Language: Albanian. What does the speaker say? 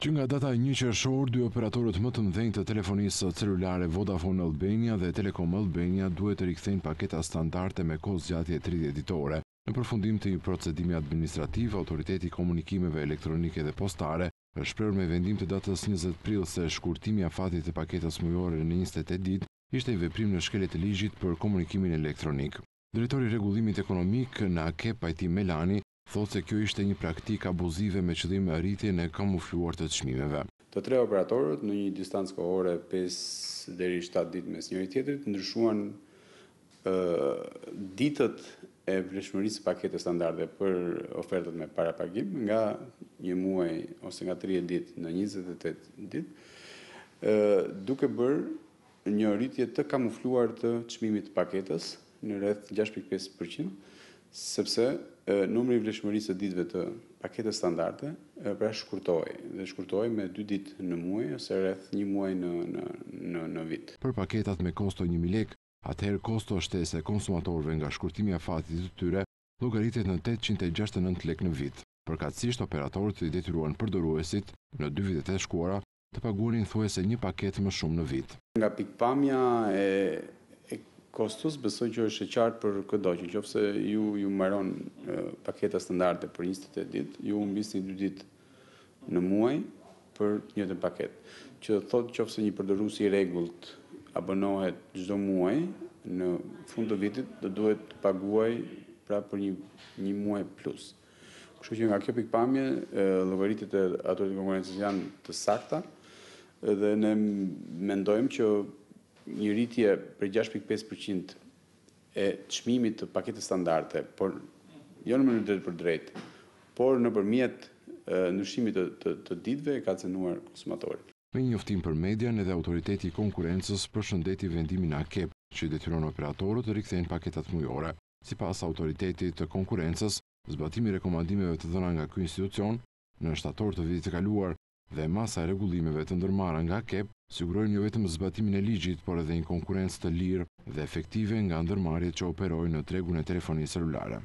Që nga data 1 qershor, dy operatorët më të mdhenjë të telefonisë celulare Vodafone Albania dhe Telekom Albania duhet të rikthejnë paketa standarte me kohë zgjatje 30 ditore. Në përfundim të i procedimi administrativ, autoriteti komunikimeve elektronike dhe postare është shprehur me vendim të datës 20 prill se shkurtimi i afatit të paketës mujore në 28 ditë ishte i veprim në shkelet të ligjit për komunikimin elektronik. Drejtori i rregullimit ekonomik në AKE Pajti Melani thotë se kjo ishte një praktik abuzive me qëdhim e rritin e kamufluar të të shmimeve. Të tre operatorët në një distancë kohore 5 dhe 7 ditë mes njëri tjetërit, ndryshuan ditët e vleshmërisë pakete standarde për ofertët me para pagim nga një muaj ose nga 3 ditë në 28 ditë, duke bërë një rritje të kamufluar të qmimit paketës në rreth 6.5% sepse numri i vlefshmërisë së ditëve të paketës standarde pra shkurtoi dhe shkurtoi me 2 ditë në muaj ose rreth 1 muaj në në në në vit. Për paketat me kosto 1000 lekë, atëherë kosto shtese e konsumatorëve nga shkurtimi i afatit të tyre llogaritet në 869 lekë në vit. Përkatësisht operatorët i detyruan përdoruesit në 2 vitet e shkuara të paguarin thuajse një paketë më shumë në vit. Nga pikpamja e kostos, besoj që është e qartë për këdo, që qofse ju ju maron paketa standarde për 28 ditë, ju mbisni 2 ditë në muaj për një të paketë. Që thotë qofse një përdorues i rregullt abonohet çdo muaj në fund të vitit do duhet të paguaj pra për një një muaj plus. Kështu që nga kjo pikpamje, llogaritjet e atyre konkurrencës janë të sakta dhe ne mendojmë që një rritje për 6.5% e qmimit të paketës standarte, por jo në mënyrë drejtë për drejtë, por në përmjet nëshimit të ditve ka cenuar konsumatorit. Me njoftim për median edhe autoriteti konkurencës për shëndeti vendimin AKEP, që i detyron operatorët të rikthejnë paketat mujore. Si pas autoritetit të konkurencës, zbatimi rekomandimeve të dhëna nga kjo institucion, në shtator të vitit të kaluar, dhe masa regullimeve të ndërmara nga KEP sigurojnë jo vetëm zbatimin e ligjit, por edhe një konkurencë të lirë dhe efektive nga ndërmarit që operojnë në tregun e telefonisë celularë.